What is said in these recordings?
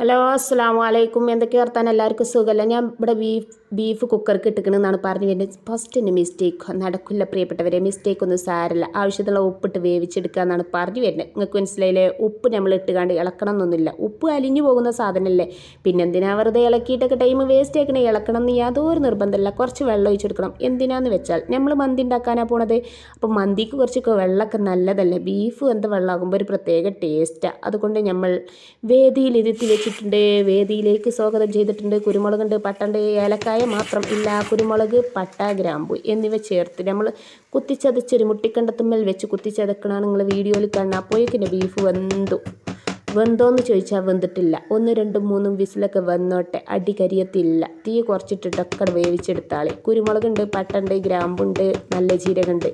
hello അസ്സാം വലൈക്കും എന്തൊക്കെ വർത്താൻ എല്ലാവർക്കും സുഖമല്ല ഞാൻ ഇവിടെ ബീഫ് ബീഫ് കുക്കർക്ക് ഇട്ടിക്കണമെന്നാണ് പറഞ്ഞു എൻ്റെ ഫസ്റ്റ് എൻ്റെ മിസ്റ്റേക്ക് നടക്കില്ല പ്രിയപ്പെട്ടവരെ മിസ്റ്റേക്ക് ഒന്നും സാരല്ല ആവശ്യത്തിലുള്ള ഉപ്പിട്ട് വേവിച്ചെടുക്കുക എന്നാണ് പറഞ്ഞു വരുന്നത് നിങ്ങൾക്ക് മനസ്സിലായില്ലേ ഉപ്പ് നമ്മൾ ഇട്ടുകാണ്ട് ഇളക്കണം എന്നൊന്നുമില്ല ഉപ്പ് അലിഞ്ഞു പോകുന്ന സാധനമല്ലേ പിന്നെ എന്തിനാ വെറുതെ ഇളക്കിയിട്ടൊക്കെ ടൈം വേസ്റ്റ് ആക്കണേ ഇളക്കണം എന്ന് യാതൊരു നിർബന്ധമില്ല കുറച്ച് വെള്ളം ഒഴിച്ചെടുക്കണം എന്തിനാന്ന് വെച്ചാൽ നമ്മൾ മന്തി ഉണ്ടാക്കാനാണ് പോണത് അപ്പോൾ മന്തിക്ക് കുറച്ചൊക്കെ വെള്ളമൊക്കെ നല്ലതല്ലേ ബീഫ് എന്താ വെള്ളമാകുമ്പോൾ ഒരു പ്രത്യേക ടേസ്റ്റാണ് അതുകൊണ്ട് നമ്മൾ വേദിയിൽ ഇരുത്തി വെച്ച് വെച്ചിട്ടുണ്ട് വേദിയിലേക്ക് സ്വാഗതം ചെയ്തിട്ടുണ്ട് കുരുമുളകുണ്ട് പട്ടണ്ട് ഏലക്കായ മാത്രം ഇല്ല കുരുമുളക് പട്ട ഗ്രാമ്പു എന്നിവ ചേർത്ത് നമ്മൾ കുത്തിച്ചതച്ചൊരു മുട്ടിക്കണ്ടത്തുമ്മൽ വെച്ച് കുത്തിച്ചതക്കണ നിങ്ങൾ വീഡിയോയിൽ കാണാം അപ്പോഴേക്കിൻ്റെ ബീഫ് വന്തു വെന്തോന്ന് ചോദിച്ചാൽ വെന്തിട്ടില്ല ഒന്ന് രണ്ടും മൂന്നും വിസിലൊക്കെ വന്നോട്ടെ അടി കരിയത്തില്ല തീ കുറച്ചിട്ടിട്ടൊക്കെ വേവിച്ചെടുത്താളി കുരുമുളകുണ്ട് പട്ടുണ്ട് ഗ്രാമ്പുണ്ട് നല്ല ജീരകമുണ്ട്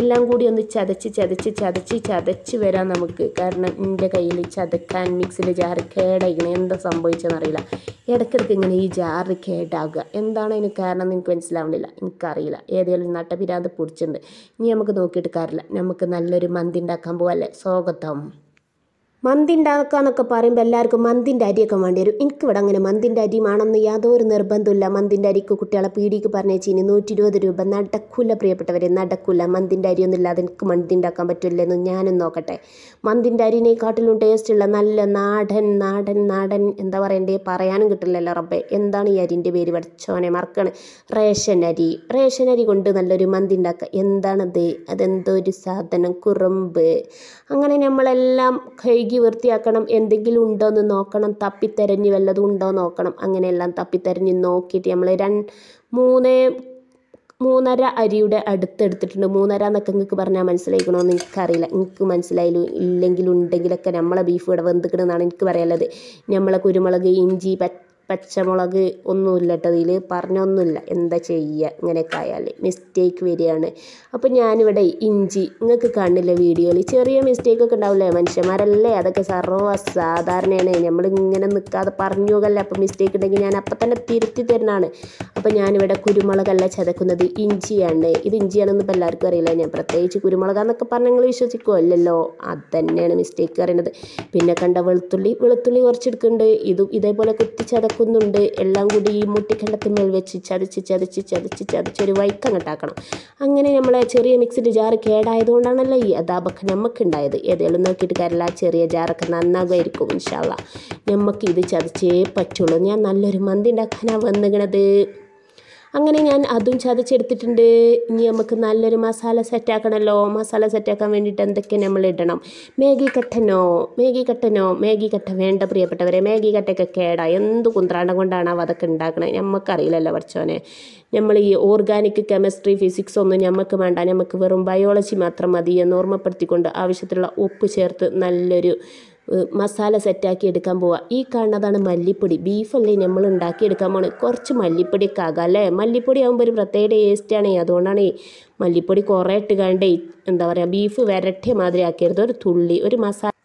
എല്ലാം കൂടി ഒന്ന് ചതച്ച് ചതച്ച് ചതച്ച് ചതച്ച് വരാം നമുക്ക് കാരണം എൻ്റെ കയ്യിൽ ചതക്കാൻ മിക്സിൽ ജാറ് കേടായിക്കണം എന്താ സംഭവിച്ചതെന്നറിയില്ല ഇടയ്ക്കിടയ്ക്ക് ഇങ്ങനെ ഈ ജാറ് കേടാകുക എന്താണ് അതിന് കാരണം എന്ന് എനിക്ക് മനസ്സിലാവുന്നില്ല എനിക്കറിയില്ല ഏതെങ്കിലും നട്ടപിരാന്ത് പൊടിച്ചിട്ടുണ്ട് ഇനി നമുക്ക് നോക്കിയിട്ട് കാര്യമില്ല നമുക്ക് നല്ലൊരു മന്തി ഉണ്ടാക്കാൻ പോവല്ലേ സ്വാഗതം മന്തി ഉണ്ടാക്കുക എന്നൊക്കെ പറയുമ്പോൾ എല്ലാവർക്കും മന്തിൻ്റെ അരിയൊക്കെ വേണ്ടി വരും എനിക്കിവിടെ അങ്ങനെ മന്തിൻ്റെ അരി വേണമെന്ന് യാതൊരു നിർബന്ധമില്ല മന്തിൻ്റെ അരിക്ക് കുട്ടികളെ പീടിക്ക് പറഞ്ഞേച്ച് ഇനി നൂറ്റി ഇരുപത് രൂപ നടക്കൂല പ്രിയപ്പെട്ടവരെ നടക്കൂല മന്തിൻ്റെ അരിയൊന്നും ഇല്ലാതെ എനിക്ക് മന്തി ഉണ്ടാക്കാൻ പറ്റില്ലെന്ന് ഞാനും നോക്കട്ടെ മന്തിൻ്റെ അരിനെക്കാട്ടിലും ടേസ്റ്റുള്ള നല്ല നാടൻ നാടൻ നാടൻ എന്താ പറയണ്ടേ പറയാനും കിട്ടില്ലല്ലോ റബ്ബെ എന്താണ് ഈ അരിൻ്റെ പേര് പഠിച്ചോനെ മറക്കണ് റേഷൻ അരി റേഷൻ അരി കൊണ്ട് നല്ലൊരു മന്തി ഉണ്ടാക്കുക എന്താണത് അതെന്തോ ഒരു സാധനം കുറുമ്പ് അങ്ങനെ നമ്മളെല്ലാം കഴുകി കഴുകി വൃത്തിയാക്കണം എന്തെങ്കിലും ഉണ്ടോ എന്ന് നോക്കണം തപ്പിത്തെരഞ്ഞ് വല്ലതും ഉണ്ടോ നോക്കണം അങ്ങനെയെല്ലാം തപ്പിത്തെരഞ്ഞ് നോക്കിയിട്ട് നമ്മൾ രണ്ട് മൂന്ന് മൂന്നര അരിയുടെ അടുത്തെടുത്തിട്ടുണ്ട് മൂന്നര എന്നൊക്കെ നിങ്ങൾക്ക് പറഞ്ഞാൽ മനസ്സിലായിക്കണമെന്ന് എനിക്കറിയില്ല എനിക്ക് മനസ്സിലായാലും ഇല്ലെങ്കിലും ഉണ്ടെങ്കിലൊക്കെ നമ്മളെ ബീഫ് ഇവിടെ വെന്തിക്കണമെന്നാണ് എനിക്ക് പറയാനുള്ളത് നമ്മളെ കുരുമുളക് ഇഞ്ചി പ പച്ചമുളക് ഒന്നുമില്ല കേട്ടോ അതിൽ പറഞ്ഞൊന്നുമില്ല എന്താ ചെയ്യുക ഇങ്ങനെയൊക്കെ ആയാൽ മിസ്റ്റേക്ക് വരികയാണ് അപ്പോൾ ഞാനിവിടെ ഇഞ്ചി നിങ്ങൾക്ക് കാണില്ല വീഡിയോയിൽ ചെറിയ മിസ്റ്റേക്കൊക്കെ ഉണ്ടാവില്ലേ മനുഷ്യന്മാരല്ലേ അതൊക്കെ സർവ്വസാധാരണയാണ് നമ്മളിങ്ങനെ നിൽക്കാതെ പറഞ്ഞു പോകല്ലേ അപ്പോൾ മിസ്റ്റേക്ക് ഉണ്ടെങ്കിൽ ഞാൻ അപ്പം തന്നെ തിരുത്തി തരുന്നതാണ് അപ്പോൾ ഞാനിവിടെ കുരുമുളകല്ല ചതക്കുന്നത് ഇഞ്ചിയാണ് ഇത് ഇഞ്ചിയാണെന്ന് ഇപ്പോൾ എല്ലാവർക്കും അറിയില്ല ഞാൻ പ്രത്യേകിച്ച് കുരുമുളകാന്നൊക്കെ പറഞ്ഞ് നിങ്ങൾ വിശ്വസിക്കുമോ അല്ലല്ലോ അത് തന്നെയാണ് മിസ്റ്റേക്ക് പറയുന്നത് പിന്നെ കണ്ട വെളുത്തുള്ളി വെളുത്തുള്ളി കുറച്ചെടുക്കുന്നുണ്ട് ഇതും ഇതേപോലെ കുത്തി ചതക്കും കുന്നുണ്ട് എല്ലാം കൂടി ഈ മുട്ടിക്കണ്ടത്തിന്മേൽ വെച്ച് ചതച്ച് ചതച്ച് ചതച്ച് ചതച്ചൊരു വൈക്കങ്ങട്ടാക്കണം അങ്ങനെ നമ്മളെ ചെറിയ മിക്സിൻ്റെ ജാറ് കേടായതുകൊണ്ടാണല്ലോ ഈ അതാപൊക്കെ ഉണ്ടായത് ഏതെങ്കിലും നോക്കിയിട്ട് കാര്യമില്ല ചെറിയ ജാറൊക്കെ നന്നാകുമായിരിക്കും ഇൻഷാള്ള നമുക്ക് ഇത് ചതച്ചേ പറ്റുള്ളൂ ഞാൻ നല്ലൊരു മന്തി ഉണ്ടാക്കാനാണ് വന്നിരിക്കണത് അങ്ങനെ ഞാൻ അതും ചതച്ചെടുത്തിട്ടുണ്ട് ഇനി നമുക്ക് നല്ലൊരു മസാല സെറ്റാക്കണമല്ലോ മസാല സെറ്റാക്കാൻ വേണ്ടിയിട്ട് എന്തൊക്കെ നമ്മൾ ഇടണം മാഗി കട്ടനോ മാഗി കട്ടനോ മാഗി കട്ട വേണ്ട പ്രിയപ്പെട്ടവരെ മാഗി കട്ടയൊക്കെ കേടാ എന്ത് കുന്ത്രാണ്ടം കൊണ്ടാണ് അതൊക്കെ ഉണ്ടാക്കണേ നമുക്കറിയില്ലല്ലോ പഠിച്ചോനെ നമ്മൾ ഈ ഓർഗാനിക് കെമിസ്ട്രി ഫിസിക്സ് ഒന്നും നമുക്ക് വേണ്ട നമുക്ക് വെറും ബയോളജി മാത്രം മതി എന്ന് ഓർമ്മപ്പെടുത്തിക്കൊണ്ട് ആവശ്യത്തിലുള്ള ഉപ്പ് ചേർത്ത് നല്ലൊരു മസാല സെറ്റാക്കി എടുക്കാൻ പോവുക ഈ കാണുന്നതാണ് മല്ലിപ്പൊടി ബീഫല്ലേ നമ്മൾ എടുക്കാൻ പോകണം കുറച്ച് മല്ലിപ്പൊടി ഒക്കെ ആകാം അല്ലേ മല്ലിപ്പൊടി ആകുമ്പോൾ ഒരു പ്രത്യേക ടേസ്റ്റാണ് അതുകൊണ്ടാണ് മല്ലിപ്പൊടി കുറേ കണ്ടേ എന്താ പറയുക ബീഫ് വരട്ടിയ മാതിരി ആക്കരുത് ഒരു തുള്ളി ഒരു മസാല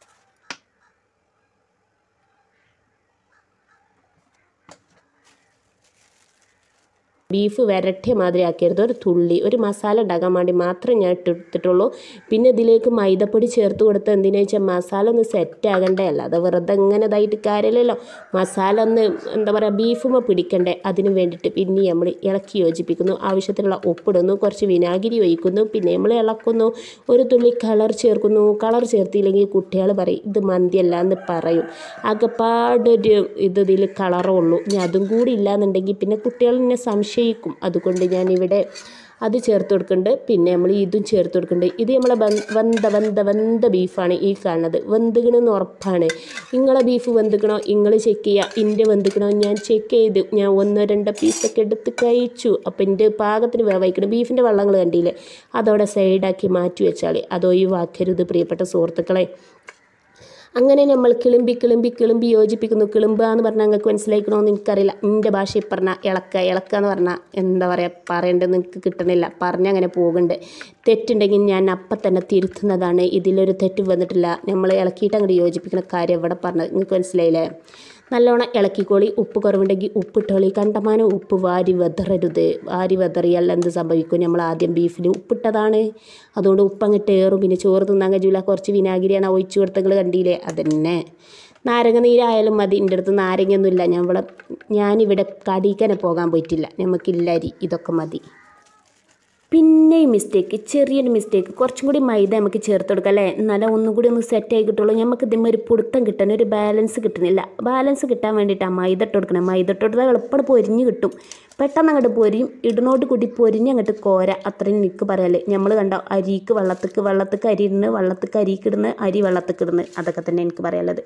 ബീഫ് വരട്ടിയ മാതിരി ആക്കരുത് ഒരു തുള്ളി ഒരു മസാല ഉണ്ടാക്കാൻ വേണ്ടി മാത്രമേ ഞാൻ ഇട്ടിട്ടുള്ളൂ പിന്നെ ഇതിലേക്ക് മൈദപ്പൊടി ചേർത്ത് കൊടുത്ത് എന്തിനാ വെച്ചാൽ മസാല ഒന്ന് സെറ്റ് ആകണ്ടേ അല്ലാതെ വെറുതെ ഇങ്ങനെ ഇതായിട്ട് കാര്യമില്ലല്ലോ മസാല ഒന്ന് എന്താ പറയുക ബീഫുമ പിടിക്കണ്ടേ അതിന് വേണ്ടിയിട്ട് പിന്നെ നമ്മൾ ഇളക്കി യോജിപ്പിക്കുന്നു ആവശ്യത്തിനുള്ള ഉപ്പിടുന്നു കുറച്ച് വിനാഗിരി ഒഴിക്കുന്നു പിന്നെ നമ്മൾ ഇളക്കുന്നു ഒരു തുള്ളി കളർ ചേർക്കുന്നു കളർ ചേർത്തിയില്ലെങ്കിൽ കുട്ടികൾ പറയും ഇത് മന്തിയല്ല എന്ന് പറയും അകപ്പാടൊരു ഇത് ഇതിൽ കളറുള്ളൂ ഇനി അതും കൂടി ഇല്ലയെന്നുണ്ടെങ്കിൽ പിന്നെ കുട്ടികൾ എന്നെ സംശയം തേക്കും അതുകൊണ്ട് ഞാനിവിടെ അത് ചേർത്ത് കൊടുക്കുന്നുണ്ട് പിന്നെ നമ്മൾ ഇതും ചേർത്ത് കൊടുക്കുന്നുണ്ട് ഇത് നമ്മളെ വന്ത വന്ത വന്ത ബീഫാണ് ഈ കാണുന്നത് വന്തുകണെന്ന് ഉറപ്പാണ് നിങ്ങളെ ബീഫ് വന്തുക്കണോ നിങ്ങൾ ചെക്ക് ചെയ്യുക എൻ്റെ വന്തുക്കണോ ഞാൻ ചെക്ക് ചെയ്ത് ഞാൻ ഒന്നോ രണ്ടോ പീസൊക്കെ എടുത്ത് കഴിച്ചു അപ്പം എൻ്റെ പാകത്തിന് വേവായിക്കണം ബീഫിൻ്റെ വള്ളങ്ങൾ കണ്ടില്ലേ അതോടെ സൈഡാക്കി മാറ്റി വെച്ചാൽ അത് ഒഴിവാക്കരുത് പ്രിയപ്പെട്ട സുഹൃത്തുക്കളെ അങ്ങനെ നമ്മൾ കിളിമ്പി കിളിമ്പി കിളിമ്പി യോജിപ്പിക്കുന്നു കിളുമ്പുക എന്ന് പറഞ്ഞാൽ നിങ്ങൾക്ക് മനസ്സിലാക്കണമെന്ന് എനിക്കറിയില്ല എൻ്റെ ഭാഷയിൽ പറഞ്ഞാൽ ഇളക്കുക ഇളക്കുക എന്ന് പറഞ്ഞാൽ എന്താ പറയുക പറയേണ്ടത് നിങ്ങൾക്ക് കിട്ടണില്ല അങ്ങനെ പോകുന്നുണ്ട് തെറ്റുണ്ടെങ്കിൽ ഞാൻ അപ്പം തന്നെ തിരുത്തുന്നതാണ് ഇതിലൊരു തെറ്റ് വന്നിട്ടില്ല നമ്മൾ ഇളക്കിയിട്ട് അങ്ങോട്ട് യോജിപ്പിക്കുന്ന കാര്യം ഇവിടെ പറഞ്ഞത് നിങ്ങൾക്ക് മനസ്സിലായില്ലേ നല്ലോണം ഇളക്കിക്കോളി ഉപ്പ് കുറവുണ്ടെങ്കിൽ ഉപ്പിട്ടോളി കണ്ടമാനം ഉപ്പ് വാരി വെതറരുത് വാരി വെതറിയാൽ എന്ത് സംഭവിക്കും നമ്മൾ ആദ്യം ബീഫിൽ ഉപ്പിട്ടതാണ് അതുകൊണ്ട് ഉപ്പങ്ങിട്ട് ഏറും പിന്നെ ചോറ് തിന്നാൻ കഴിയില്ല കുറച്ച് വിനാഗിരിയാണ് ഒഴിച്ചു കൊടുത്തകൾ കണ്ടില്ലേ അതന്നെ നാരങ്ങ നീരായാലും മതി എൻ്റെ അടുത്ത് നാരങ്ങയൊന്നുമില്ല ഞാൻ ഇവിടെ ഞാനിവിടെ കടീക്കനെ പോകാൻ പോയിട്ടില്ല നമുക്കില്ല അരി ഇതൊക്കെ മതി പിന്നെ ഈ മിസ്റ്റേക്ക് ചെറിയൊരു മിസ്റ്റേക്ക് കുറച്ചും കൂടി മൈദ നമുക്ക് ചേർത്ത് കൊടുക്കാം അല്ലേ എന്നാലും ഒന്നും കൂടി ഒന്ന് സെറ്റ് ആയി കിട്ടുള്ളൂ നമുക്ക് ഇതിന്മേ ഒരു പിടുത്തം കിട്ടാൻ ഒരു ബാലൻസ് കിട്ടുന്നില്ല ബാലൻസ് കിട്ടാൻ വേണ്ടിയിട്ടാണ് മൈദ ഇട്ട് കൊടുക്കണം മൈദ ഇട്ട് കൊടുത്താൽ എളുപ്പം പൊരിഞ്ഞ് കിട്ടും പെട്ടെന്ന് അങ്ങോട്ട് പൊരിയും ഇടുന്നോട്ട് കൂടി പൊരിഞ്ഞ് അങ്ങോട്ട് കോര അത്രയും നിൽക്ക് പറയാല് നമ്മൾ കണ്ട അരിക്ക് വെള്ളത്തേക്ക് വെള്ളത്തേക്ക് അരി ഇടുന്നു വെള്ളത്തേക്ക് അരിക്ക് ഇടുന്നു അരി വെള്ളത്തേക്ക് ഇടുന്നു അതൊക്കെ തന്നെ എനിക്ക് പറയാനുള്ളത്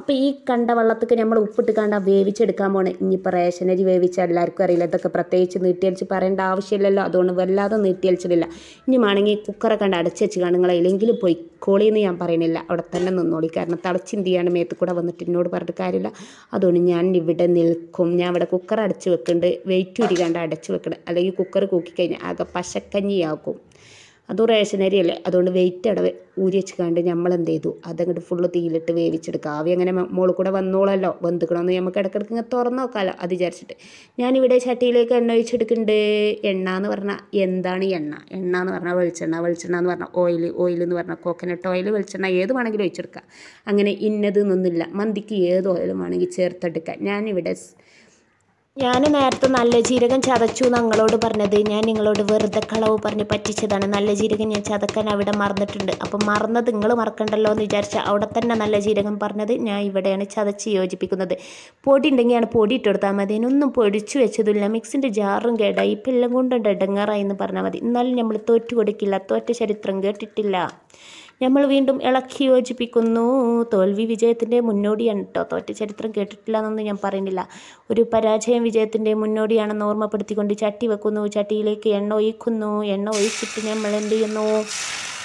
അപ്പോൾ ഈ കണ്ട വെള്ളത്തേക്ക് നമ്മൾ ഉപ്പിട്ട് കണ്ട വേവിച്ചെടുക്കാൻ പോണേ ഇനിയിപ്പോൾ റേഷൻ അരി വേവിച്ച എല്ലാവർക്കും അറിയില്ല ഇതൊക്കെ പ്രത്യേകിച്ച് നീട്ടിയലിച്ച് പറയേണ്ട ആവശ്യമില്ലല്ലോ അതുകൊണ്ട് വല്ലാതെ നീട്ടിയലിച്ചിട്ടില്ല ഇനി വേണമെങ്കിൽ കുക്കറെ കണ്ട് അടച്ച് വെച്ച് കാണുങ്ങളെ ഇല്ലെങ്കിലും പോയി കോളി എന്ന് ഞാൻ പറയുന്നില്ല അവിടെ തന്നെ നിന്നോളി കാരണം തളച്ചിന്തിയാണ് മേത്ത് കൂടെ വന്നിട്ട് എന്നോട് പറഞ്ഞിട്ട് കാര്യമില്ല അതുകൊണ്ട് ഞാൻ ഇവിടെ നിൽക്കും ഞാൻ ഇവിടെ കുക്കർ അടച്ച് വെക്കുന്നുണ്ട് വെയിറ്റ് ലൈറ്റ് കണ്ട് അടച്ചു വെക്കണം അല്ലെങ്കിൽ കുക്കർ കൂക്കിക്കഴിഞ്ഞാൽ ആകെ പശക്കഞ്ഞിയാക്കും അതും റേഷൻ അരിയല്ലേ അതുകൊണ്ട് വെയിറ്റ് അടവ് ഊരി വെച്ച് കണ്ട് നമ്മൾ എന്ത് ചെയ്തു അതങ്ങോട്ട് ഫുള്ള് തീയിലിട്ട് വേവിച്ചെടുക്കുക ആവി അങ്ങനെ മോളിൽ കൂടെ വന്നോളല്ലോ വന്നിക്കണമെന്ന് നമുക്ക് ഇടയ്ക്കിടയ്ക്ക് ഇങ്ങനെ തുറന്ന് നോക്കാമല്ലോ അത് വിചാരിച്ചിട്ട് ഞാനിവിടെ ചട്ടിയിലേക്ക് എണ്ണ ഒഴിച്ചെടുക്കുന്നുണ്ട് എണ്ണ എന്ന് പറഞ്ഞാൽ എന്താണ് എണ്ണ എണ്ണ എന്ന് പറഞ്ഞാൽ വെളിച്ചെണ്ണ വെളിച്ചെണ്ണ എന്ന് പറഞ്ഞാൽ ഓയിൽ ഓയിൽ എന്ന് പറഞ്ഞാൽ കോക്കനട്ട് ഓയിൽ വെളിച്ചെണ്ണ ഏത് വേണമെങ്കിലും ഒഴിച്ചെടുക്കുക അങ്ങനെ ഇന്നത് മന്തിക്ക് ഏത് ഓയിലും വേണമെങ്കിൽ ചേർത്തെടുക്കുക ഞാനിവിടെ ഞാൻ നേരത്തെ നല്ല ജീരകം ചതച്ചു ഞങ്ങളോട് പറഞ്ഞത് ഞാൻ നിങ്ങളോട് വെറുതെ കളവ് പറഞ്ഞ് പറ്റിച്ചതാണ് നല്ല ജീരകം ഞാൻ ചതക്കാൻ അവിടെ മറന്നിട്ടുണ്ട് അപ്പം മറന്നത് നിങ്ങൾ മറക്കണ്ടല്ലോ എന്ന് വിചാരിച്ച അവിടെ തന്നെ നല്ല ജീരകം പറഞ്ഞത് ഞാൻ ഇവിടെയാണ് ചതച്ച് യോജിപ്പിക്കുന്നത് പൊടി ഉണ്ടെങ്കിലാണ് പൊടി ഇട്ടെടുത്താൽ മതി ഇതിനൊന്നും പൊടിച്ചു വെച്ചതില്ല മിക്സിൻ്റെ ജാറും കേടായി ഇപ്പം എല്ലാം കൊണ്ടുണ്ട് ഇടങ്ങാറായി എന്ന് പറഞ്ഞാൽ മതി എന്നാലും നമ്മൾ തോറ്റു കൊടുക്കില്ല തോറ്റ ചരിത്രം കേട്ടിട്ടില്ല നമ്മൾ വീണ്ടും ഇളക്കി യോജിപ്പിക്കുന്നു തോൽവി വിജയത്തിൻ്റെ മുന്നോടിയാണ് കേട്ടോ തോറ്റ ചരിത്രം കേട്ടിട്ടില്ല എന്നൊന്നും ഞാൻ പറയുന്നില്ല ഒരു പരാജയം വിജയത്തിൻ്റെ മുന്നോടിയാണെന്ന് ഓർമ്മപ്പെടുത്തിക്കൊണ്ട് ചട്ടി വെക്കുന്നു ചട്ടിയിലേക്ക് എണ്ണ ഒഴിക്കുന്നു എണ്ണ ഒഴിച്ചിട്ട് നമ്മൾ എന്ത് ചെയ്യുന്നു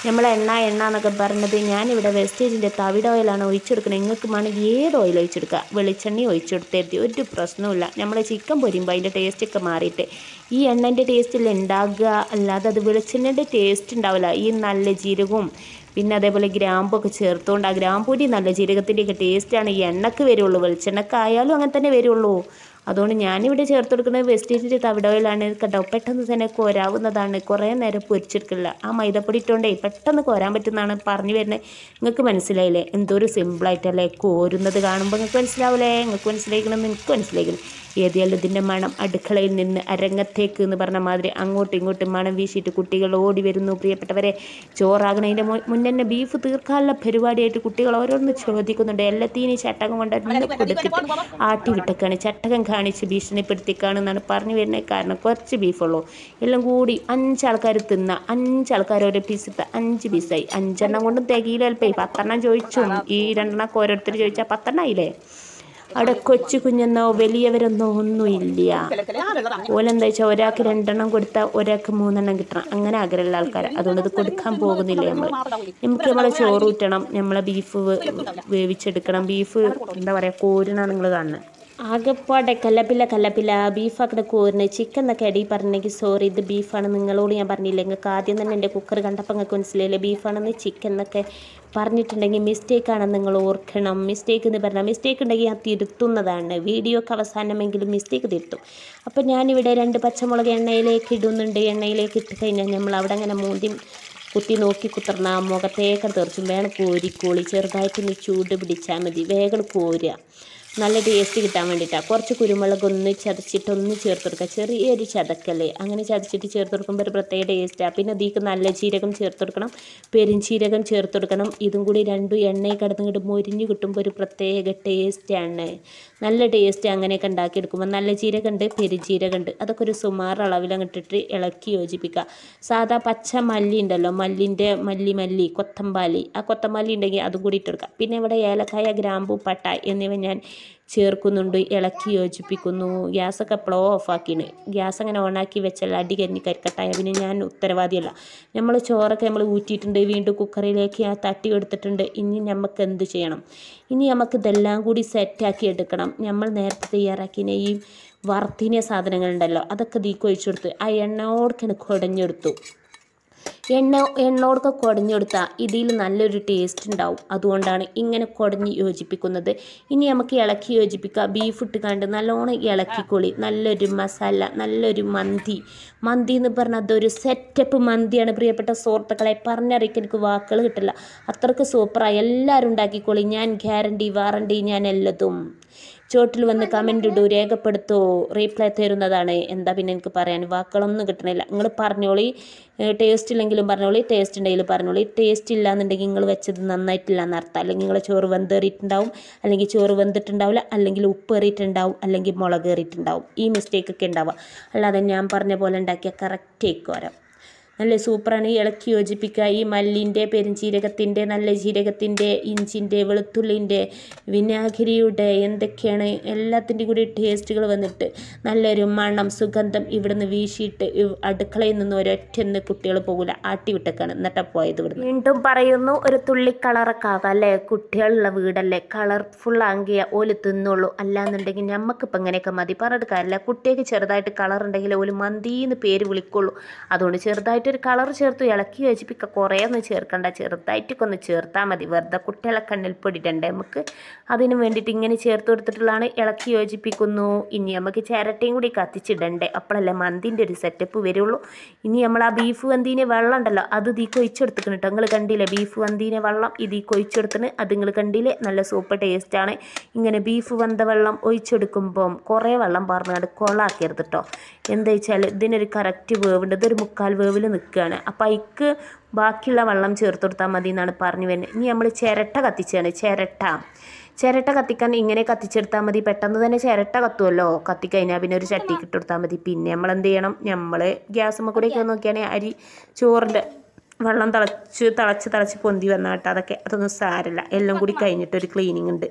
നമ്മൾ എണ്ണ എണ്ണ എന്നൊക്കെ പറഞ്ഞത് ഞാനിവിടെ വെസ്റ്റേജിൻ്റെ തവിട് ഓയിലാണ് ഒഴിച്ചെടുക്കുന്നത് നിങ്ങൾക്ക് വേണമെങ്കിൽ ഏത് ഓയിൽ ഒഴിച്ചെടുക്കുക വെളിച്ചെണ്ണ ഒഴിച്ചെടുത്തരുത് ഒരു പ്രശ്നമില്ല നമ്മൾ ചിക്കൻ പൊരിയുമ്പോൾ അതിൻ്റെ ടേസ്റ്റൊക്കെ മാറിയിട്ട് ഈ എണ്ണൻ്റെ ടേസ്റ്റിൽ ഉണ്ടാകുക അല്ലാതെ അത് വെളിച്ചെണ്ണൻ്റെ ടേസ്റ്റ് ഉണ്ടാവില്ല ഈ നല്ല ജീരകവും പിന്നെ അതേപോലെ ഗ്രാമ്പൊക്കെ ചേർത്തുകൊണ്ട് ആ ഗ്രാമ്പൂരി നല്ല ജീരകത്തിൻ്റെയൊക്കെ ടേസ്റ്റാണ് എണ്ണക്ക് വരുള്ളൂ വെളിച്ചെണ്ണക്കായാലും അങ്ങനെ തന്നെ വരുള്ളൂ അതുകൊണ്ട് ഞാനിവിടെ ചേർത്ത് കൊടുക്കുന്നത് വെസ്റ്റീറ്റിൻ്റെ തവിട ഓയിലാണ് കേട്ടോ പെട്ടെന്ന് തന്നെ കോരാവുന്നതാണ് കുറേ നേരം പൊരിച്ചെടുക്കില്ല ആ മൈദപ്പൊടി ഇട്ടുകൊണ്ടേ പെട്ടെന്ന് കോരാൻ പറ്റുന്നതാണ് പറഞ്ഞു വരുന്നത് നിങ്ങൾക്ക് മനസ്സിലായില്ലേ എന്തൊരു സിമ്പിളായിട്ടല്ലേ കോരുന്നത് കാണുമ്പോൾ നിങ്ങൾക്ക് മനസ്സിലാവില്ലേ നിങ്ങൾക്ക് മനസ്സിലായിക്കണമെന്ന് എനിക്ക് മനസ്സിലായിക്കണം ഏതിയാലും ഇതിൻ്റെ മണം അടുക്കളയിൽ നിന്ന് അരങ്ങത്തേക്ക് എന്ന് പറഞ്ഞ മാതിരി അങ്ങോട്ടും ഇങ്ങോട്ടും മണം വീശിയിട്ട് കുട്ടികൾ ഓടി വരുന്നു പ്രിയപ്പെട്ടവരെ ചോറാകണതിൻ്റെ മുന്നേ തന്നെ ബീഫ് തീർക്കാനുള്ള പരിപാടിയായിട്ട് കുട്ടികൾ ഓരോന്ന് ചോദിക്കുന്നുണ്ട് എല്ലാത്തിനും ചട്ടകം കൊണ്ട് കൊടുത്തിട്ട് ആട്ടി വിട്ടൊക്കെയാണ് ചട്ടകം കാണിച്ച് ഭീഷണിപ്പെടുത്തി ഭീഷണിപ്പെടുത്തിക്കാണെന്നാണ് പറഞ്ഞു വരുന്നത് കാരണം കുറച്ച് ബീഫുള്ളൂ എല്ലാം കൂടി അഞ്ചാൾക്കാർ തിന്ന അഞ്ചാൾക്കാർ ഓരോ പീസ് ഇട്ട അഞ്ച് പീസായി അഞ്ചെണ്ണം കൊണ്ടും തികയില്ല അല്പേ പത്തെണ്ണം ചോദിച്ചു ഈ രണ്ടെണ്ണം ഓരോരുത്തർ ചോദിച്ചാൽ പത്തെണ്ണം ആയില്ലേ അവിടെ കൊച്ചു കുഞ്ഞെന്നോ വലിയവരെന്നോ ഒന്നുമില്ല ഓലെന്താ വെച്ചാൽ ഒരാൾക്ക് രണ്ടെണ്ണം കൊടുത്താൽ ഒരാൾക്ക് മൂന്നെണ്ണം കിട്ടണം അങ്ങനെ ആഗ്രഹമുള്ള ആൾക്കാർ അതുകൊണ്ട് അത് കൊടുക്കാൻ പോകുന്നില്ല നമ്മൾ നമുക്ക് നമ്മളെ ചോറ് ഊറ്റണം നമ്മളെ ബീഫ് വേവിച്ചെടുക്കണം ബീഫ് എന്താ പറയുക കോരിനാണ് നിങ്ങൾ കാണുന്നത് ആകെപ്പാടെ കലപില കലപില ബീഫാക്കടെ കോരിന് ചിക്കൻ എന്നൊക്കെ അടി പറഞ്ഞെങ്കിൽ സോറി ഇത് ബീഫാണ് നിങ്ങളോട് ഞാൻ പറഞ്ഞില്ല നിങ്ങൾക്ക് ആദ്യം തന്നെ എൻ്റെ കുക്കർ കണ്ടപ്പോൾ നിങ്ങൾക്ക് മനസ്സിലായില്ലേ ബീഫാണെന്ന് ചിക്കൻ എന്നൊക്കെ പറഞ്ഞിട്ടുണ്ടെങ്കിൽ മിസ്റ്റേക്കാണെന്ന് നിങ്ങൾ ഓർക്കണം മിസ്റ്റേക്ക് എന്ന് പറഞ്ഞാൽ മിസ്റ്റേക്ക് ഉണ്ടെങ്കിൽ ഞാൻ തിരുത്തുന്നതാണ് ഒക്കെ അവസാനമെങ്കിലും മിസ്റ്റേക്ക് തിരുത്തും അപ്പോൾ ഞാനിവിടെ രണ്ട് പച്ചമുളക് എണ്ണയിലേക്ക് ഇടുന്നുണ്ട് എണ്ണയിലേക്ക് ഇട്ട് കഴിഞ്ഞാൽ നമ്മൾ അവിടെ അങ്ങനെ മൂന്തി കുത്തി നോക്കി കുത്തർന്ന മുഖത്തേക്കം തീർച്ചും വേണം കോരിക്കോളി ചെറുതായിട്ടൊന്ന് ചൂട് പിടിച്ചാൽ മതി വേഗം കോരുക നല്ല ടേസ്റ്റ് കിട്ടാൻ വേണ്ടിയിട്ടാണ് കുറച്ച് കുരുമുളകൊന്ന് ചതച്ചിട്ടൊന്ന് ചേർത്ത് കൊടുക്കുക ചെറിയൊരു ചതക്കല്ലേ അങ്ങനെ ചതച്ചിട്ട് ചേർത്ത് കൊടുക്കുമ്പോൾ ഒരു പ്രത്യേക ടേസ്റ്റാണ് പിന്നെ അതിലേക്ക് നല്ല ജീരകം ചേർത്ത് കൊടുക്കണം പെരുംജീരകം ചേർത്ത് കൊടുക്കണം ഇതും കൂടി രണ്ടും എണ്ണയിൽ കിടന്നിങ്ങോട്ട് മൊരിഞ്ഞ് കിട്ടുമ്പോൾ ഒരു പ്രത്യേക ടേസ്റ്റാണ് നല്ല ടേസ്റ്റ് അങ്ങനെയൊക്കെ ഉണ്ടാക്കിയെടുക്കുമ്പോൾ നല്ല ജീരകമുണ്ട് പെരുജീരകമുണ്ട് അതൊക്കെ ഒരു സുമാർ അളവിൽ അങ്ങോട്ടിട്ട് ഇളക്കി യോജിപ്പിക്കുക സാധാ പച്ച മല്ലി ഉണ്ടല്ലോ മല്ലിൻ്റെ മല്ലി മല്ലി കൊത്തമ്പാലി ആ കൊത്തമ്പാലി ഉണ്ടെങ്കിൽ അതും കൂടി ഇട്ടെടുക്കുക പിന്നെ ഇവിടെ ഏലക്കായ ഗ്രാമ്പു പട്ട എന്നിവ ഞാൻ ചേർക്കുന്നുണ്ട് ഇളക്കി യോജിപ്പിക്കുന്നു ഗ്യാസൊക്കെ എപ്പോഴോ ഓഫാക്കിയാണ് ഗ്യാസ് അങ്ങനെ ഓണാക്കി വെച്ചാൽ അടി കരിഞ്ഞ് കരിക്കട്ടായ പിന്നെ ഞാൻ ഉത്തരവാദിയല്ല നമ്മൾ ചോറൊക്കെ നമ്മൾ ഊറ്റിയിട്ടുണ്ട് വീണ്ടും കുക്കറിലേക്ക് ആ തട്ടി കൊടുത്തിട്ടുണ്ട് ഇനി നമുക്ക് എന്ത് ചെയ്യണം ഇനി നമുക്ക് ഇതെല്ലാം കൂടി സെറ്റാക്കി എടുക്കണം നമ്മൾ നേരത്തെ തയ്യാറാക്കിയ ഈ വറുത്തിനിയ സാധനങ്ങളുണ്ടല്ലോ അതൊക്കെ കൊടുത്ത് ആ എണ്ണോടൊക്കെ കുടഞ്ഞെടുത്തു എണ്ണ എണ്ണോടൊക്കെ കുടഞ്ഞെടുത്താൽ ഇതിൽ നല്ലൊരു ടേസ്റ്റ് ഉണ്ടാവും അതുകൊണ്ടാണ് ഇങ്ങനെ കുടഞ്ഞ് യോജിപ്പിക്കുന്നത് ഇനി നമുക്ക് ഇളക്കി യോജിപ്പിക്കുക ബീഫ് ഇട്ട് കണ്ട് നല്ലോണം ഇളക്കിക്കൊളി നല്ലൊരു മസാല നല്ലൊരു മന്തി മന്തി എന്ന് പറഞ്ഞാൽ അതൊരു സെറ്റപ്പ് മന്തിയാണ് പ്രിയപ്പെട്ട സുഹൃത്തുക്കളെ പറഞ്ഞറിയിക്കാൻ എനിക്ക് വാക്കുകൾ കിട്ടില്ല അത്രക്ക് സൂപ്പറായി എല്ലാവരും ഉണ്ടാക്കിക്കോളി ഞാൻ ഗ്യാരണ്ടി വാറണ്ടി ഞാൻ എല്ലതും ചോട്ടിൽ വന്ന് കമൻ്റ് ഇടൂ രേഖപ്പെടുത്തൂ റീപ്ലൈ തരുന്നതാണ് എന്താ പിന്നെ എനിക്ക് പറയാൻ വാക്കുകളൊന്നും കിട്ടണില്ല നിങ്ങൾ പറഞ്ഞോളി ടേസ്റ്റ് ഇല്ലെങ്കിലും പറഞ്ഞോളി ടേസ്റ്റ് ഉണ്ടെങ്കിലും പറഞ്ഞോളി ടേസ്റ്റ് ഇല്ല എന്നുണ്ടെങ്കിൽ നിങ്ങൾ വെച്ചത് നന്നായിട്ടില്ല എന്നർത്ഥം അല്ലെങ്കിൽ നിങ്ങൾ ചോറ് വെന്തേറിയിട്ടുണ്ടാവും അല്ലെങ്കിൽ ചോറ് വെന്തിട്ടുണ്ടാവില്ല അല്ലെങ്കിൽ ഉപ്പ് ഏറിയിട്ടുണ്ടാവും അല്ലെങ്കിൽ മുളക് ഏറിയിട്ടുണ്ടാവും ഈ മിസ്റ്റേക്കൊക്കെ ഉണ്ടാവുക അല്ലാതെ ഞാൻ പറഞ്ഞ പോലെ ഉണ്ടാക്കിയാൽ കറക്റ്റ് ആയിക്കോരം നല്ല സൂപ്പറാണ് ഇളക്കി യോജിപ്പിക്കുക ഈ മല്ലിൻ്റെ പെരുംജീരകത്തിൻ്റെ നല്ല ജീരകത്തിൻ്റെ ഇഞ്ചിൻ്റെ വെളുത്തുള്ളിൻ്റെ വിനാഗിരിയുടെ എന്തൊക്കെയാണ് എല്ലാത്തിൻ്റെ കൂടി ടേസ്റ്റുകൾ വന്നിട്ട് നല്ലൊരു മണം സുഗന്ധം ഇവിടുന്ന് വീശിയിട്ട് അടുക്കളയിൽ നിന്ന് ഒരൊറ്റ കുട്ടികൾ പോകില്ല ആട്ടി വിട്ടേക്കാണ് എന്നിട്ടാണ് പോയത് ഇവിടുന്ന് വീണ്ടും പറയുന്നു ഒരു തുള്ളി കളറൊക്കെ ആകാം അല്ലേ കുട്ടികളുള്ള വീടല്ലേ കളർഫുൾ ആങ്കിയ ഓല് തിന്നുള്ളൂ അല്ലാന്നുണ്ടെങ്കിൽ നമുക്കിപ്പോൾ ഇങ്ങനെയൊക്കെ മതി പറഞ്ഞെടുക്കാറില്ല കുട്ടിയൊക്കെ ചെറുതായിട്ട് കളർ ഉണ്ടെങ്കിൽ ഓല് മന്തിന്ന് പേര് വിളിക്കുള്ളൂ അതുകൊണ്ട് ചെറുതായിട്ട് ഒരു കളർ ചേർത്ത് ഇളക്കി യോജിപ്പിക്കുക കുറേ ഒന്നും ചേർക്കണ്ട ചെറുതായിട്ടൊക്കെ ഒന്ന് ചേർത്താൽ മതി വെറുതെ കുട്ടികളെ കണ്ണിൽ പൊടിയിട്ടുണ്ട് നമുക്ക് അതിന് വേണ്ടിയിട്ട് ഇങ്ങനെ ചേർത്ത് കൊടുത്തിട്ടുള്ളതാണ് ഇളക്കി യോജിപ്പിക്കുന്നു ഇനി നമുക്ക് ചിരട്ടയും കൂടി കത്തിച്ചിടണ്ടേ അപ്പോഴല്ലേ മന്തിൻ്റെ ഒരു സെറ്റപ്പ് വരുള്ളൂ ഇനി നമ്മൾ ആ ബീഫ് വന്തീനെ വെള്ളം ഉണ്ടല്ലോ അത് ഇതീ കൊയിച്ചെടുത്തിക്കണം കേട്ടോ നിങ്ങൾ കണ്ടില്ലേ ബീഫ് വന്തീനെ വെള്ളം ഇതീ കൊയിച്ചെടുത്തിന് അത് നിങ്ങൾ കണ്ടില്ലേ നല്ല സൂപ്പർ ടേസ്റ്റാണ് ഇങ്ങനെ ബീഫ് വന്ത വെള്ളം ഒഴിച്ചെടുക്കുമ്പം കുറേ വെള്ളം പറഞ്ഞാൽ കൊള്ളാക്കരുത് കേട്ടോ എന്താ വെച്ചാൽ ഇതിനൊരു കറക്റ്റ് വേവുണ്ട് ഇതൊരു മുക്കാൽ വേവിൽ നിൽക്കുകയാണ് അപ്പം അതിക്ക് ബാക്കിയുള്ള വെള്ളം ചേർത്ത് കൊടുത്താൽ മതി എന്നാണ് പറഞ്ഞു വരുന്നത് ഇനി നമ്മൾ ചിരട്ട കത്തിച്ചാണ് ചിരട്ട ചിരട്ട കത്തിക്കാൻ ഇങ്ങനെ കത്തിച്ചെടുത്താൽ മതി പെട്ടെന്ന് തന്നെ ചിരട്ട കത്തുമല്ലോ കത്തിക്കഴിഞ്ഞാൽ പിന്നെ ഒരു ചട്ടിക്ക് ഇട്ട് കൊടുത്താൽ മതി പിന്നെ നമ്മൾ എന്ത് ചെയ്യണം നമ്മൾ ഗ്യാസ് കൂടെയൊക്കെ നോക്കിയാണെങ്കിൽ അരി ചോറിൻ്റെ വെള്ളം തിളച്ച് തിളച്ച് തിളച്ച് പൊന്തി വന്ന കേട്ടോ അതൊക്കെ അതൊന്നും സാരമില്ല എല്ലാം കൂടി കഴിഞ്ഞിട്ട് ഒരു ക്ലീനിങ് ഉണ്ട്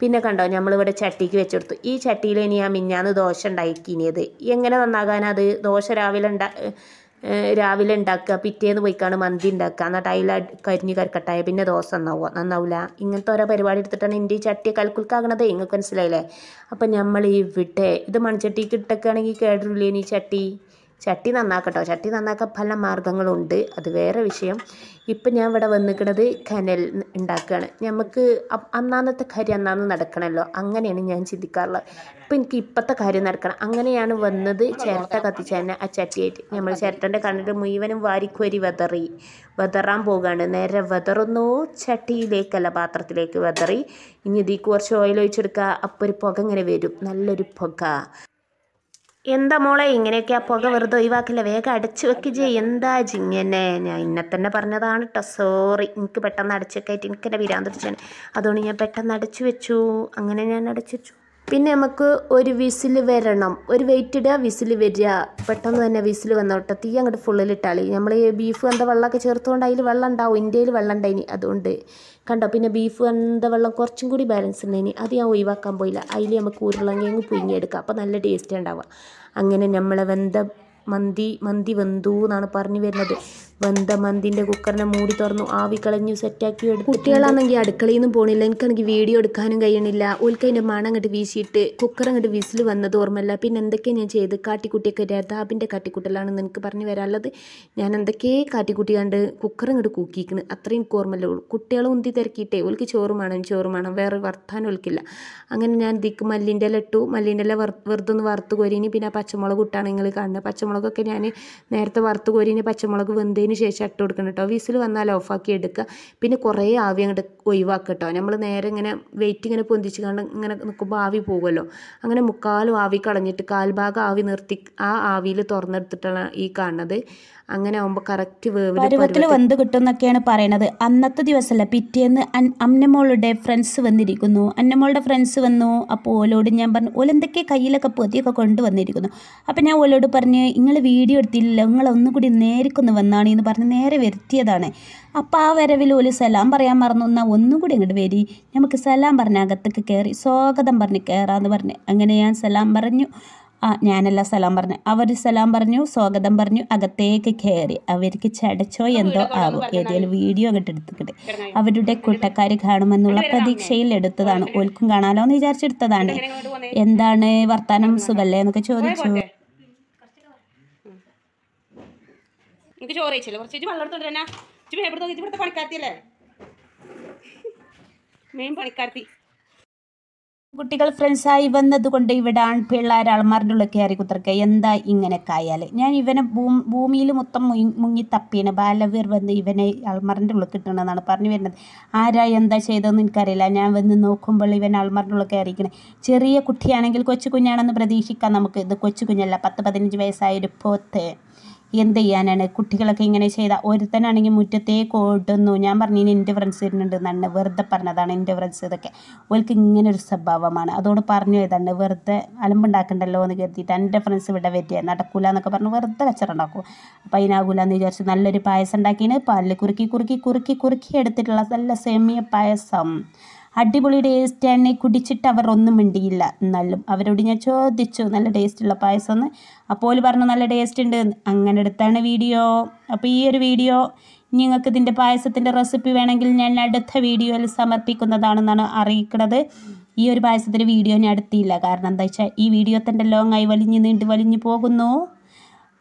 പിന്നെ കണ്ടോ നമ്മളിവിടെ ചട്ടിക്ക് വെച്ചെടുത്തു ഈ ചട്ടിയിൽ ഇനി ആ മിഞ്ഞാന്ന് ദോശ ഉണ്ടാക്കിനിയത് എങ്ങനെ നന്നാകാനത് ദോശ രാവിലെ ഉണ്ടാ രാവിലെ ഉണ്ടാക്കുക പിറ്റേന്ന് പോയിക്കാണ് മന്തി ഉണ്ടാക്കുക എന്നിട്ട് അതിൽ കരിഞ്ഞ് കരക്കട്ടായ പിന്നെ ദോശ നന്നാവുക നന്നാവില്ല ഇങ്ങനത്തെ ഓരോ പരിപാടി എടുത്തിട്ടാണ് എൻ്റെ ഈ ചട്ടി കൽക്കുൽക്കാകണത് നിങ്ങൾക്ക് മനസ്സിലായില്ലേ അപ്പം നമ്മൾ ഇവിടെ ഇത് മൺചട്ടിക്ക് ഇട്ടൊക്കെയാണെങ്കിൽ കേടില്ലേ ഈ ചട്ടി ചട്ടി നന്നാക്കട്ടോ ചട്ടി നന്നാക്കാൻ പല മാർഗങ്ങളുണ്ട് അത് വേറെ വിഷയം ഇപ്പം ഞാൻ ഇവിടെ വന്നിരിക്കുന്നത് കനൽ ഉണ്ടാക്കുകയാണ് നമുക്ക് അന്നാന്നത്തെ കാര്യം അന്നാന്ന് നടക്കണമല്ലോ അങ്ങനെയാണ് ഞാൻ ചിന്തിക്കാറുള്ളത് ഇപ്പം എനിക്ക് ഇപ്പോഴത്തെ കാര്യം നടക്കണം അങ്ങനെയാണ് വന്നത് ചിരട്ട കത്തിച്ച തന്നെ ആ ചട്ടിയായിട്ട് നമ്മൾ ചിരട്ടൻ്റെ കണ്ണിൽ മുഴുവനും വാരിക്കോരി വെതറി വെതറാൻ പോകുകയാണ് നേരെ വെതറുന്നോ ചട്ടിയിലേക്കല്ല പാത്രത്തിലേക്ക് വെതറി ഇനി ഇതിൽ കുറച്ച് ഓയിൽ ഒഴിച്ചെടുക്കുക അപ്പോൾ ഒരു പുക ഇങ്ങനെ വരും നല്ലൊരു പുക എന്താ മോളെ ഇങ്ങനെയൊക്കെ ആ പുക വെറുതെ ഒഴിവാക്കില്ല വേഗം അടച്ചു വെക്കിജേ എന്താ ജിങ്ങനെ ഞാൻ ഇന്നെ തന്നെ പറഞ്ഞതാണ് കേട്ടോ സോറി എനിക്ക് പെട്ടെന്ന് അടച്ചു വെക്കായിട്ട് എനിക്ക് എൻ്റെ വിരാന്തിരിച്ചാണ് അതുകൊണ്ട് ഞാൻ പെട്ടെന്ന് അടച്ചു വെച്ചു അങ്ങനെ ഞാൻ അടച്ചു വെച്ചു പിന്നെ നമുക്ക് ഒരു വിസിൽ വരണം ഒരു വെയിറ്റ് ഇടുക വിസിൽ വരിക പെട്ടെന്ന് തന്നെ വിസിൽ വന്നോട്ടെ തീ അങ്ങോട്ട് ഫുള്ളിലിട്ടാളി നമ്മൾ ഈ ബീഫ് കണ്ട വെള്ളമൊക്കെ ചേർത്തുകൊണ്ട് അതിൽ വെള്ളം ഉണ്ടാവും ഇന്ത്യയിൽ വെള്ളം ഉണ്ടായിനി അതുകൊണ്ട് കണ്ടോ പിന്നെ ബീഫ് കണ്ട വെള്ളം കുറച്ചും കൂടി ബാലൻസ് ഉണ്ടായിനി അത് ഞാൻ ഒഴിവാക്കാൻ പോയില്ല അതിൽ നമുക്ക് ഉരുളങ്കിഴങ്ങ് പുഴുങ്ങിയെടുക്കുക അപ്പോൾ നല്ല ടേസ്റ്റ് ഉണ്ടാവുക അങ്ങനെ നമ്മളെ വെന്ത മന്തി മന്തി വെന്തു എന്നാണ് പറഞ്ഞു വരുന്നത് വെന്ത കുക്കറിനെ മൂടി തുറന്നു ആവി കളഞ്ഞു സെറ്റാക്കി എടുത്തു കുട്ടികളാണെങ്കിൽ അടുക്കളയിൽ നിന്നും പോണില്ല എനിക്കാണെങ്കിൽ വീഡിയോ എടുക്കാനും കഴിയണില്ല ഓൽക്ക് അതിന്റെ മണം അങ്ങോട്ട് വീശിയിട്ട് കുക്കർ അങ്ങോട്ട് വിസിൽ വന്നത് ഓർമ്മല്ല പിന്നെ എന്തൊക്കെയാണ് ഞാൻ ചെയ്ത് കാട്ടിക്കുട്ടിയൊക്കെ രഥാബിൻ്റെ കാട്ടിക്കുട്ടലാണെന്ന് എനിക്ക് പറഞ്ഞു വരാനുള്ളത് ഞാൻ എന്തൊക്കെ കാട്ടിക്കുട്ടി കണ്ട് കുക്കർ അങ്ങോട്ട് കൂക്കിയിരിക്കണ് അത്രയും എനിക്ക് ഓർമ്മയില്ല കുട്ടികളെ ഉന്തി തിരക്കിയിട്ടേ ഓൽക്ക് ചോറ് വേണം ചോറ് വേണം വേറെ വർത്താനം ഒൽക്കില്ല അങ്ങനെ ഞാൻ ദിക്ക് മല്ലിൻ്റെ ഇല ഇട്ടു മല്ലിൻ്റെ ഇല വെറുതെ ഒന്ന് വറുത്ത് കോരിനി പിന്നെ ആ പച്ചമുളക് ഇട്ടാണ് നിങ്ങൾ കാണുന്നത് പച്ചമുളകൊക്കെ ഞാൻ നേരത്തെ വറുത്ത് കോരിനി പച്ചമുളക് വെന്ത് വെന്തതിന് ശേഷം ഇട്ട് കൊടുക്കണം കേട്ടോ വിസിൽ വന്നാൽ ഓഫാക്കി എടുക്കുക പിന്നെ കുറേ ആവി അങ്ങോട്ട് ഒഴിവാക്കുക കേട്ടോ നമ്മൾ നേരെ ഇങ്ങനെ വെയിറ്റ് ഇങ്ങനെ പൊന്തിച്ച് കണ്ട് ഇങ്ങനെ നിൽക്കുമ്പോൾ ആവി പോകുമല്ലോ അങ്ങനെ മുക്കാലും ആവി കളഞ്ഞിട്ട് കാൽഭാഗം ആവി നിർത്തി ആ ആവിയിൽ തുറന്നെടുത്തിട്ടാണ് ഈ കാണുന്നത് അങ്ങനെ ആകുമ്പോൾ കറക്റ്റ് പരുവത്തിൽ വെന്ത് കിട്ടുമെന്നൊക്കെയാണ് പറയണത് അന്നത്തെ ദിവസമല്ല പിറ്റേന്ന് അന്നമോളുടെ ഫ്രണ്ട്സ് വന്നിരിക്കുന്നു അന്നമോളുടെ ഫ്രണ്ട്സ് വന്നു അപ്പോൾ ഓലോട് ഞാൻ പറഞ്ഞു ഓലെന്തൊക്കെ കയ്യിലൊക്കെ പൊതിയൊക്കെ കൊണ്ടുവന്നിരിക്കുന്നു അപ്പോൾ ഞാൻ ഓലോട് പറഞ്ഞ് നിങ്ങൾ വീഡിയോ എടുത്തില്ലല്ലോ നിങ്ങൾ ഒന്നും കൂടി നേരിക്കൊന്ന് വന്നാണ് എന്ന് പറഞ്ഞ് നേരെ വരുത്തിയതാണ് അപ്പോൾ ആ വരവിൽ ഓല് സലാം പറയാൻ മറന്നു എന്നാൽ ഒന്നും കൂടി ഇങ്ങോട്ട് വരി നമുക്ക് സലാം പറഞ്ഞ അകത്തേക്ക് കയറി സ്വാഗതം പറഞ്ഞ് കയറാമെന്ന് പറഞ്ഞ് അങ്ങനെ ഞാൻ സലാം പറഞ്ഞു ആ ഞാനല്ല സലാം പറഞ്ഞു അവർ സലാം പറഞ്ഞു സ്വാഗതം പറഞ്ഞു അകത്തേക്ക് കയറി അവർക്ക് ചടച്ചോ എന്തോ ആവും ഏതെങ്കിലും വീഡിയോ അങ്ങോട്ട് എടുത്തിട്ട് അവരുടെ കൂട്ടക്കാർ കാണുമെന്നുള്ള പ്രതീക്ഷയിൽ എടുത്തതാണ് ഓൽക്കും കാണാലോ എന്ന് വിചാരിച്ചെടുത്തതാണ് എന്താണ് വർത്താനം സുഖല്ലേ എന്നൊക്കെ ചോദിച്ചു എനിക്ക് ചോറ് കഴിച്ചില്ല വെള്ളം എടുത്തോണ്ട് തന്നെ ഇവിടുത്തെ പണിക്കാർത്തിയല്ലേ മെയിൻ പണിക്കാർത്തി കുട്ടികൾ ഫ്രണ്ട്സായി കൊണ്ട് ഇവിടെ ആൺപിള്ളേർ അൾമാറിൻ്റെ കയറി കുത്തിർക്കുക എന്താ ഇങ്ങനെ കായാൽ ഞാൻ ഇവനെ ഭൂമിയിൽ മൊത്തം മുങ്ങി തപ്പിയാണ് ബാലവീർ വന്ന് ഇവനെ ആൾമാറിൻ്റെ ഉള്ളിൽ കിട്ടണമെന്നാണ് പറഞ്ഞു വരുന്നത് ആരാ എന്താ ചെയ്തതെന്ന് എനിക്കറിയില്ല ഞാൻ വന്ന് നോക്കുമ്പോൾ ഇവൻ ആൾമാറിൻ്റെ ഉള്ളിൽ കയറിയിരിക്കണേ ചെറിയ കുട്ടിയാണെങ്കിൽ കൊച്ചു കുഞ്ഞാണെന്ന് പ്രതീക്ഷിക്കാം നമുക്ക് ഇത് കൊച്ചു കുഞ്ഞല്ല പത്ത് പതിനഞ്ച് വയസ്സായ ഒരു പോത്ത് എന്ത് ചെയ്യാനാണ് കുട്ടികളൊക്കെ ഇങ്ങനെ ചെയ്താൽ ഒരുത്തനാണെങ്കിൽ മുറ്റത്തേ കോട്ടുന്നു ഞാൻ പറഞ്ഞു എൻ്റെ ഫ്രണ്ട്സ് വരുന്നുണ്ട് നന്നെ വെറുതെ പറഞ്ഞതാണ് എൻ്റെ ഫ്രണ്ട്സ് ഇതൊക്കെ ഓൾക്ക് ഇങ്ങനെ ഒരു സ്വഭാവമാണ് അതുകൊണ്ട് പറഞ്ഞു ഏതാണ് വെറുതെ അലമ്പുണ്ടാക്കണ്ടല്ലോ എന്ന് കരുതിയിട്ട് എൻ്റെ ഫ്രണ്ട്സ് ഇവിടെ വരിക നടക്കൂല എന്നൊക്കെ പറഞ്ഞ് വെറുതെ കച്ചറുണ്ടാക്കും അപ്പോൾ അതിനാകൂല എന്ന് വിചാരിച്ച് നല്ലൊരു പായസം ഉണ്ടാക്കിയാണ് പാലിൽ കുറുക്കി കുറുക്കി കുറുക്കി കുറുക്കി എടുത്തിട്ടുള്ള നല്ല സെമിയ പായസം അടിപൊളി ടേസ്റ്റ് എണ്ണ കുടിച്ചിട്ട് അവർ ഒന്നും മിണ്ടിയില്ല എന്നാലും അവരോട് ഞാൻ ചോദിച്ചു നല്ല ടേസ്റ്റുള്ള പായസം എന്ന് അപ്പോൾ പറഞ്ഞു നല്ല ടേസ്റ്റ് ഉണ്ട് അങ്ങനെ അടുത്താണ് വീഡിയോ അപ്പോൾ ഈ ഒരു വീഡിയോ നിങ്ങൾക്ക് ഇതിൻ്റെ പായസത്തിൻ്റെ റെസിപ്പി വേണമെങ്കിൽ ഞാൻ അടുത്ത വീഡിയോയിൽ സമർപ്പിക്കുന്നതാണെന്നാണ് അറിയിക്കുന്നത് ഈ ഒരു പായസത്തിൻ്റെ വീഡിയോ ഞാൻ എടുത്തില്ല കാരണം എന്താ വെച്ചാൽ ഈ വീഡിയോ തന്നെ ലോങ്ങായി വലിഞ്ഞ് നീണ്ട് വലിഞ്ഞു പോകുന്നു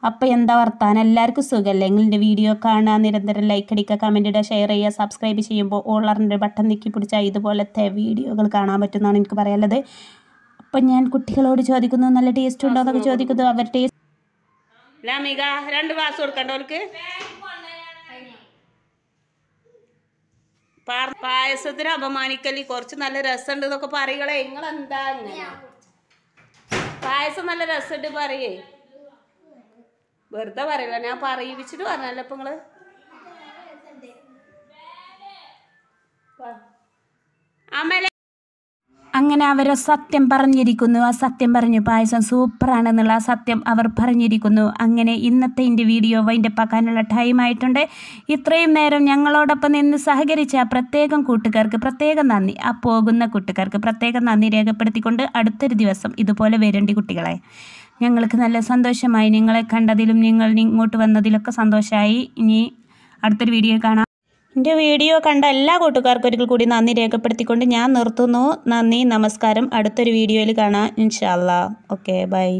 അപ്പം എന്താ വർത്താനം എല്ലാവർക്കും സുഖമല്ലേ നിങ്ങളുടെ വീഡിയോ കാണുക നിരന്തരം ലൈക്ക് അടിക്കുക കമൻറ്റ് ഇടുക ഷെയർ ചെയ്യുക സബ്സ്ക്രൈബ് ചെയ്യുമ്പോൾ ഓളറിൻ്റെ ബട്ടൺ നിക്കി പിടിച്ചാൽ ഇതുപോലത്തെ വീഡിയോകൾ കാണാൻ പറ്റുന്നതാണ് എനിക്ക് പറയാനുള്ളത് അപ്പം ഞാൻ കുട്ടികളോട് ചോദിക്കുന്നു നല്ല ടേസ്റ്റ് ഉണ്ടോ എന്നൊക്കെ ചോദിക്കുന്നു അവർ ടേസ്റ്റ് രണ്ട് പായസത്തിന് അപമാനിക്കല് കുറച്ച് നല്ല രസമുണ്ട് എന്നൊക്കെ പറയുകളെ നിങ്ങൾ എന്താ പായസം നല്ല രസമുണ്ട് പറയേ വെറുതെ പറയില്ല ഞാൻ പറയിപ്പിച്ചിട്ട് പറഞ്ഞല്ലോ ഇപ്പൊ നിങ്ങള് അങ്ങനെ അവർ സത്യം പറഞ്ഞിരിക്കുന്നു ആ സത്യം പറഞ്ഞു പായസം സൂപ്പറാണെന്നുള്ള ആ സത്യം അവർ പറഞ്ഞിരിക്കുന്നു അങ്ങനെ ഇന്നത്തെ എൻ്റെ വീഡിയോ ടൈം ടൈമായിട്ടുണ്ട് ഇത്രയും നേരം ഞങ്ങളോടൊപ്പം നിന്ന് സഹകരിച്ച പ്രത്യേകം കൂട്ടുകാർക്ക് പ്രത്യേകം നന്ദി ആ പോകുന്ന കൂട്ടുകാർക്ക് പ്രത്യേകം നന്ദി രേഖപ്പെടുത്തിക്കൊണ്ട് അടുത്തൊരു ദിവസം ഇതുപോലെ വരേണ്ടി കുട്ടികളെ ഞങ്ങൾക്ക് നല്ല സന്തോഷമായി നിങ്ങളെ കണ്ടതിലും നിങ്ങൾ ഇങ്ങോട്ട് വന്നതിലൊക്കെ സന്തോഷമായി ഇനി അടുത്തൊരു വീഡിയോ കാണാം എൻ്റെ വീഡിയോ കണ്ട എല്ലാ കൂട്ടുകാർക്കും ഒരിക്കൽ കൂടി നന്ദി രേഖപ്പെടുത്തിക്കൊണ്ട് ഞാൻ നിർത്തുന്നു നന്ദി നമസ്കാരം അടുത്തൊരു വീഡിയോയിൽ കാണാം ഇൻഷാല്ല ഓക്കെ ബൈ